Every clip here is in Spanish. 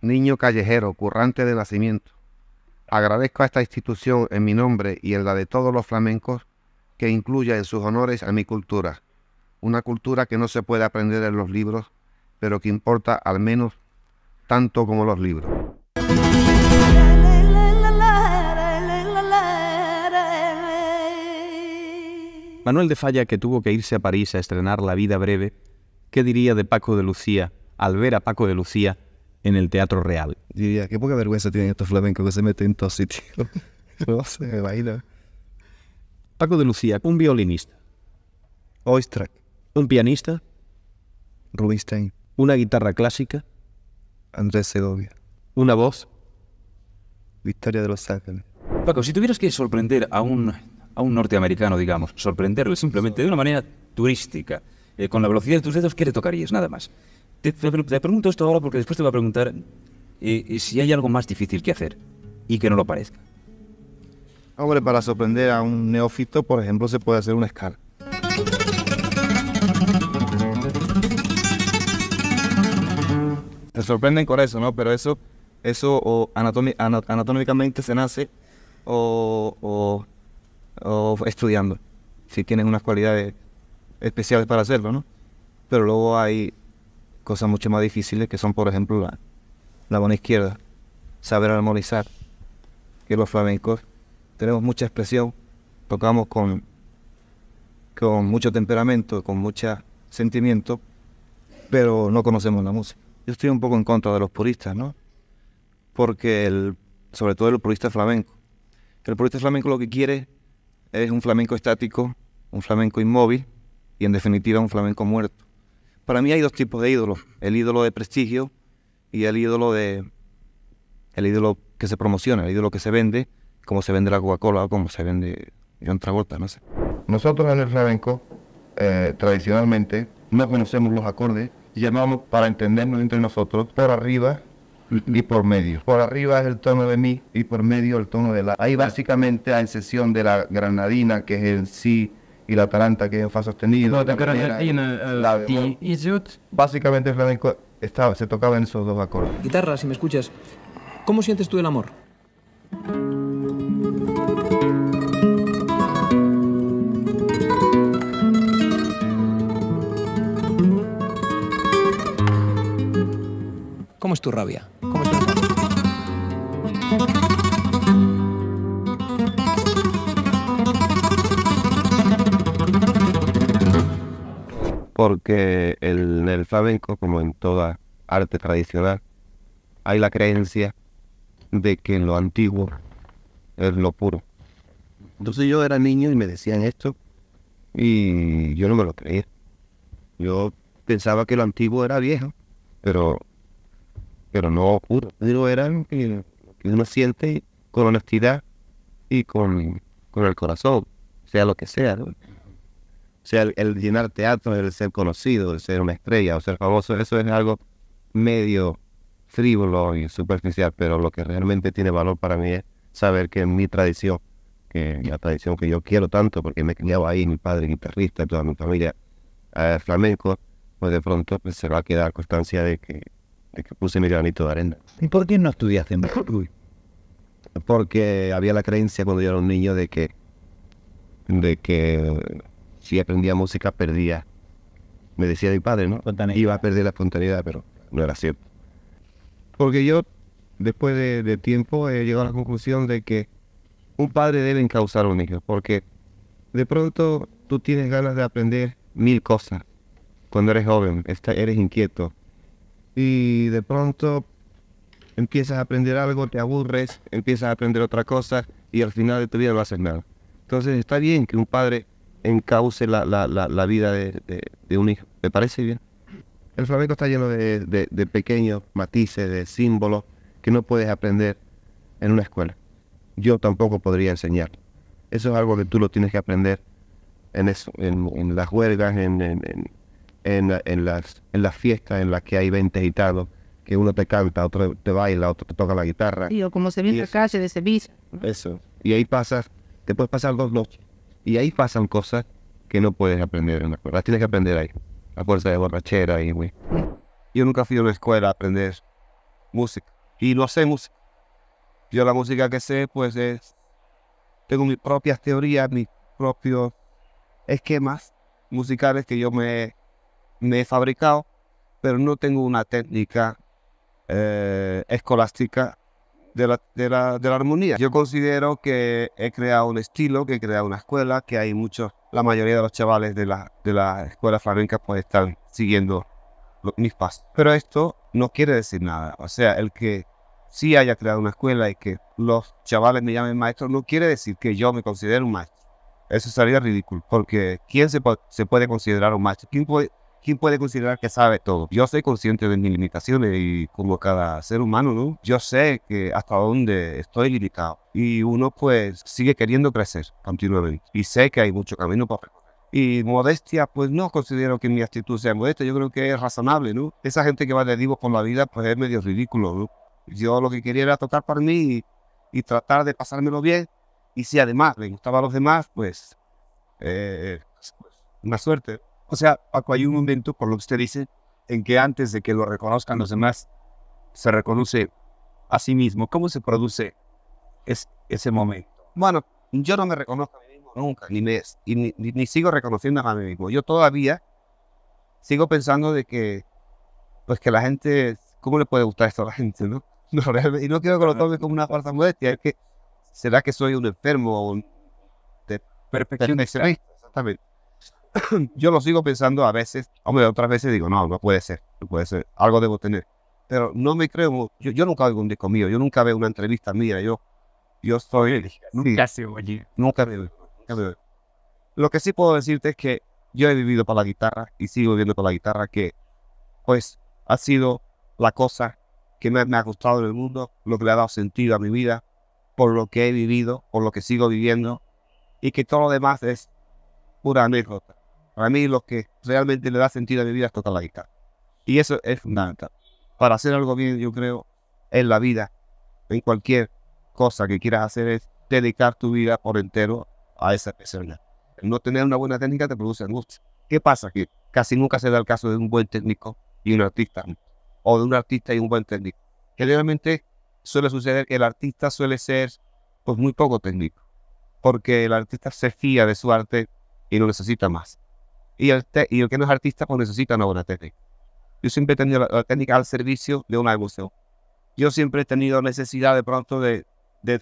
niño callejero, currante de nacimiento. Agradezco a esta institución en mi nombre y en la de todos los flamencos que incluya en sus honores a mi cultura, una cultura que no se puede aprender en los libros, pero que importa al menos tanto como los libros. Manuel de Falla, que tuvo que irse a París a estrenar La vida breve, ¿qué diría de Paco de Lucía al ver a Paco de Lucía en el Teatro Real. Diría, qué poca vergüenza tienen estos flamencos que se meten en todos sitios. Paco de Lucía, un violinista. Oistrak. Un pianista. Rubinstein. Una guitarra clásica. Andrés Segovia. Una voz. Victoria de los Ángeles. Paco, si tuvieras que sorprender a un, a un norteamericano, digamos, ...sorprenderlo simplemente de una manera turística, eh, con la velocidad de tus dedos, ¿qué le tocarías? Nada más. Te, pregunto esto ahora porque después te voy a preguntar eh, eh, si hay algo más difícil que hacer y que no lo parezca. Ah, hombre, para sorprender a un neófito, por ejemplo, se puede hacer un escala. Te sorprenden con eso, ¿no? Pero eso, eso o anatómicamente se nace o, o estudiando. Si tienes unas cualidades especiales para hacerlo, ¿no? Pero luego hay cosas mucho más difíciles que son, por ejemplo, la, la mano izquierda, saber armonizar. Que los flamencos tenemos mucha expresión, tocamos con, con mucho temperamento, con mucho sentimiento, pero no conocemos la música. Yo estoy un poco en contra de los puristas, ¿no? Porque, el, sobre todo el purista flamenco. El purista flamenco lo que quiere es un flamenco estático, un flamenco inmóvil y en definitiva un flamenco muerto. Para mí hay dos tipos de ídolos, el ídolo de prestigio y el ídolo de el ídolo que se promociona, el ídolo que se vende, como se vende la Coca-Cola o como se vende John Travolta, no Nosotros en el Revenco, eh, tradicionalmente, no conocemos los acordes llamamos para entendernos entre nosotros por arriba y por medio. Por arriba es el tono de mi y por medio el tono de la. Ahí básicamente a excepción de la granadina, que es el si y la taranta que es en fa sostenido. Básicamente flamenco estaba, se tocaba en esos dos acordes. Guitarra, si me escuchas, ¿cómo sientes tú el amor? ¿Cómo es tu rabia? porque en el flamenco, como en toda arte tradicional, hay la creencia de que en lo antiguo es lo puro. Entonces yo era niño y me decían esto y yo no me lo creía. Yo pensaba que lo antiguo era viejo, pero, pero no puro. Pero era lo que, uno siente con honestidad y con, el corazón, sea lo que sea. O sea, el, llenar teatro, el ser conocido, el ser una estrella, o ser famoso, eso es algo medio frívolo y superficial, pero lo que realmente tiene valor para mí es saber que mi tradición, que la tradición que yo quiero tanto, porque me he criado ahí, mi padre guitarrista, toda mi familia eh, flamenco, pues de pronto pues, se va a quedar constancia de que, puse mi granito de arena. ¿Y por qué no estudiaste en Uy. Porque había la creencia cuando yo era un niño de que, de que si aprendía música, perdía. Me decía mi padre, ¿no? Iba a perder la espontaneidad, pero no era cierto. Porque yo, después de, tiempo, he llegado a la conclusión de que un padre debe encauzar a un hijo, porque de pronto tú tienes ganas de aprender mil cosas cuando eres joven, está, eres inquieto. Y de pronto empiezas a aprender algo, te aburres, empiezas a aprender otra cosa y al final de tu vida no haces nada. Entonces está bien que un padre encauce la, la, la, vida de, un hijo. ¿Me parece bien? El flamenco está lleno de, pequeños matices, de símbolos que no puedes aprender en una escuela. Yo tampoco podría enseñar. Eso es algo que tú lo tienes que aprender en, eso, en, las huelgas, en, en, en, las, en las fiestas en las que hay 20 gitanos, que uno te canta, otro te baila, otro te toca la guitarra. Y o como se viene a la calle de Sevilla. Eso. Y ahí pasas, te puedes pasar dos noches y ahí pasan cosas que no puedes aprender en la escuela. tienes que aprender ahí. la fuerza de borrachera y güey. Yo nunca fui a una escuela a aprender música. Y no sé música. Yo la música que sé, pues es. Tengo mis propias teorías, mis propios esquemas musicales que yo me, he fabricado, pero no tengo una técnica eh, escolástica de la, armonía. Yo considero que he creado un estilo, que he creado una escuela, que hay muchos, la mayoría de los chavales de la, de la escuela flamenca pues están siguiendo mis pasos. Pero esto no quiere decir nada. O sea, el que sí haya creado una escuela y que los chavales me llamen maestro no quiere decir que yo me considere un maestro. Eso sería ridículo, porque ¿quién se puede considerar un maestro? ¿Quién puede, ¿quién puede considerar que sabe todo? Yo soy consciente de mis limitaciones y como cada ser humano, ¿no? Yo sé que hasta dónde estoy limitado y uno pues sigue queriendo crecer continuamente y sé que hay mucho camino por recorrer. Y modestia, pues no considero que mi actitud sea modesta, yo creo que es razonable, ¿no? Esa gente que va de divos con la vida, pues es medio ridículo, ¿no? Yo lo que quería era tocar para mí y, tratar de pasármelo bien. Y si además le gustaba a los demás, pues, eh, pues, una suerte. O sea, Paco, hay un momento, por lo que usted dice, en que antes de que lo reconozcan los demás, se reconoce a sí mismo. ¿Cómo se produce ese momento? Bueno, yo no me reconozco a mí mismo nunca, ni, me, ni, ni, sigo reconociendo a mí mismo. Yo todavía sigo pensando de que, pues que la gente, ¿cómo le puede gustar esto a la gente, no? y no quiero que lo tome como una falsa modestia, es que, ¿será que soy un enfermo o un de perfeccionista? Exactamente. yo lo sigo pensando a veces, hombre, otras veces digo, no, no puede ser, no puede ser, algo debo tener. Pero no me creo, yo, nunca hago un disco mío, yo nunca veo una entrevista mía, yo, yo soy... Nunca Nunca Lo que sí puedo decirte es que yo he vivido para la guitarra y sigo viviendo para la guitarra, que pues ha sido la cosa que me, ha gustado en el mundo, lo que le ha dado sentido a mi vida, por lo que he vivido, por lo que sigo viviendo, y que todo lo demás es pura anécdota para mí lo que realmente le da sentido a mi vida es tocar Y eso es fundamental. Para hacer algo bien, yo creo, en la vida, en cualquier cosa que quieras hacer, es dedicar tu vida por entero a esa persona. no tener una buena técnica te produce angustia. ¿Qué pasa? Que casi nunca se da el caso de un buen técnico y un artista, o de un artista y un buen técnico. Generalmente suele suceder que el artista suele ser pues muy poco técnico, porque el artista se fía de su arte y no necesita más y, el que no es artista pues necesita una buena técnica. Yo siempre he tenido la, técnica al servicio de una emoción. Yo siempre he tenido necesidad de pronto de, de,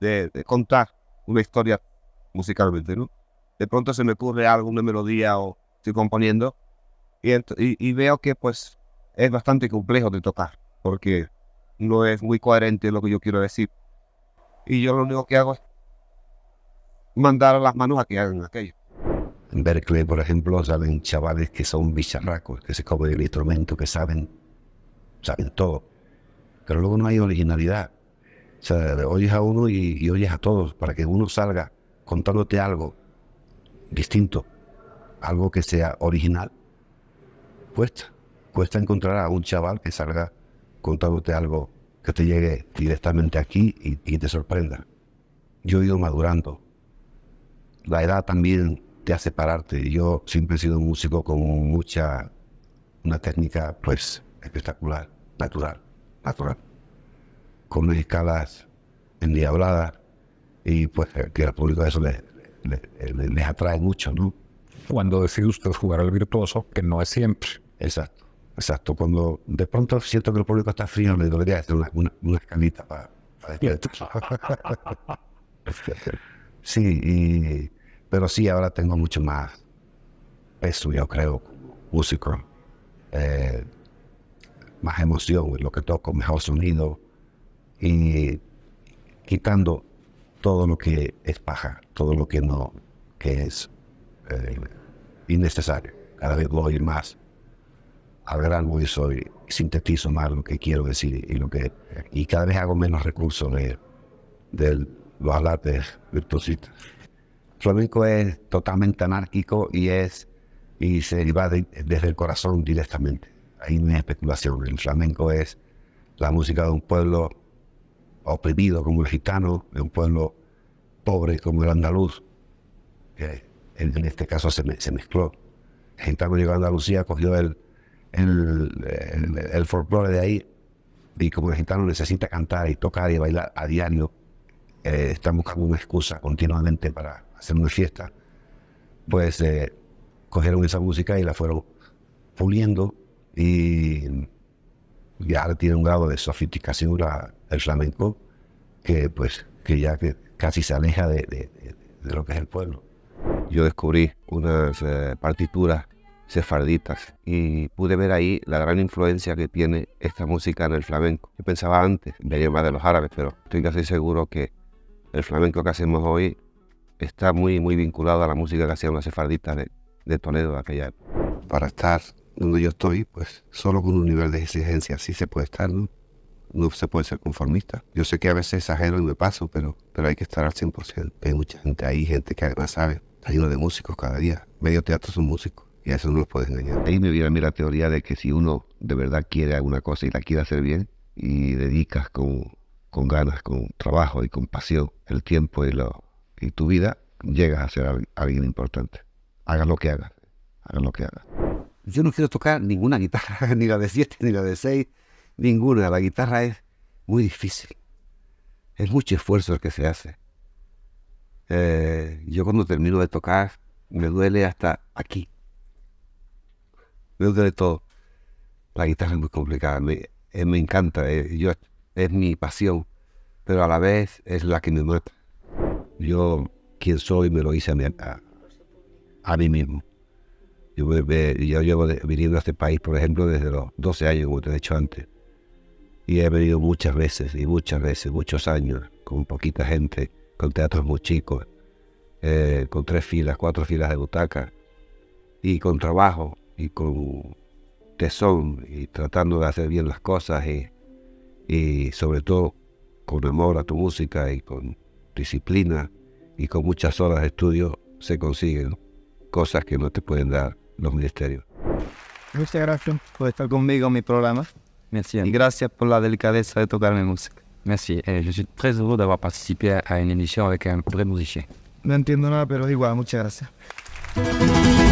de, contar una historia musicalmente, ¿no? De pronto se me ocurre algo, una melodía o estoy componiendo y, y, veo que pues es bastante complejo de tocar porque no es muy coherente lo que yo quiero decir. Y yo lo único que hago es mandar a las manos a que hagan aquello. En Berkeley, por ejemplo, salen chavales que son bicharracos, que se comen el instrumento, que saben, saben todo. Pero luego no hay originalidad. O sea, oyes a uno y, oyes a todos para que uno salga contándote algo distinto, algo que sea original. Cuesta, cuesta encontrar a un chaval que salga contándote algo que te llegue directamente aquí y, y te sorprenda. Yo he ido madurando. La edad también te separarte Yo siempre he sido un músico con mucha, una técnica pues espectacular, natural, natural, con unas escalas endiabladas y pues que al público eso les, atrae mucho, ¿no? Cuando decide usted jugar al virtuoso, que no es siempre. Exacto. Exacto, cuando de pronto siento que el público está frío, le debería hacer una, una, escalita para este este, este". sí, y pero sí, ahora tengo mucho más peso, yo creo, músico. Eh, más emoción lo que toco, mejor sonido. Y quitando todo lo que es paja, todo lo que no, que es eh, innecesario. Cada vez voy más al grano y sintetizo más lo que quiero decir y lo que, y cada vez hago menos recursos de, de los alates virtuositos flamenco es totalmente anárquico y es y se deriva desde el corazón directamente. Ahí no hay especulación. El flamenco es la música de un pueblo oprimido como el gitano, de un pueblo pobre como el andaluz, que en, este caso se, mezcló. El gitano llegó a Andalucía, cogió el, el, folclore de ahí, y como el gitano necesita cantar y tocar y bailar a diario, eh, está buscando una excusa continuamente para, hacemos fiesta, pues eh, cogieron esa música y la fueron puliendo y, ya tiene un grado de sofisticación el flamenco que pues que ya que casi se aleja de, lo que es el pueblo. Yo descubrí unas eh, partituras sefarditas y pude ver ahí la gran influencia que tiene esta música en el flamenco. Yo pensaba antes, venía más de los árabes, pero estoy casi seguro que el flamenco que hacemos hoy está muy, muy vinculado a la música que hacía una sefardistas de, de Toledo de aquella Para estar donde yo estoy, pues solo con un nivel de exigencia sí se puede estar, ¿no? No se puede ser conformista. Yo sé que a veces exagero y me paso, pero, pero hay que estar al 100%. Hay mucha gente ahí, gente que además sabe. Hay uno de músicos cada día. Medio teatro son músicos y a eso no los puedes engañar. Ahí me viene a mí la teoría de que si uno de verdad quiere alguna cosa y la quiere hacer bien y dedicas con, con ganas, con trabajo y con pasión el tiempo y lo, y tu vida, llegas a ser alguien, importante. Hagas lo que hagas. Hagas lo que hagas. Yo no quiero tocar ninguna guitarra, ni la de siete, ni la de seis, ninguna. La guitarra es muy difícil. Es mucho esfuerzo el que se hace. Eh, yo cuando termino de tocar, me duele hasta aquí. Me duele todo. La guitarra es muy complicada. Me, eh, encanta. Eh, yo, es mi pasión. Pero a la vez es la que me mata. Yo, quien soy, me lo hice a mí, mismo. Yo, llevo viniendo a este país, por ejemplo, desde los 12 años, como te he dicho antes. Y he venido muchas veces, y muchas veces, muchos años, con poquita gente, con teatros muy chicos, eh, con tres filas, cuatro filas de butacas, y con trabajo, y con tesón, y tratando de hacer bien las cosas, y, sobre todo con amor a tu música y con disciplina y con muchas horas de estudio se consiguen cosas que no te pueden dar los ministerios. Muchas gracias por estar conmigo en mi programa. Y gracias por la delicadeza de tocar mi música. Merci. Eh, je suis très heureux d'avoir participé à un musicien. No entiendo nada, pero igual, muchas gracias.